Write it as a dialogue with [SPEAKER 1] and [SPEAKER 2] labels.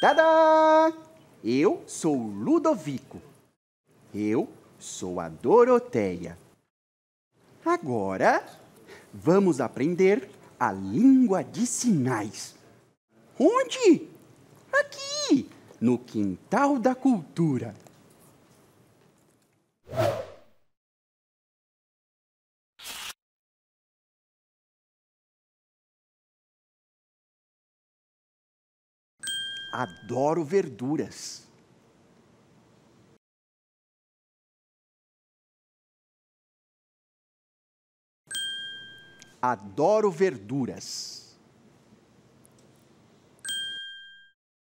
[SPEAKER 1] Tadã! Eu sou o Ludovico.
[SPEAKER 2] Eu sou a Doroteia. Agora vamos aprender a língua de sinais. Onde? Aqui, no Quintal da Cultura.
[SPEAKER 3] adoro verduras. Adoro verduras.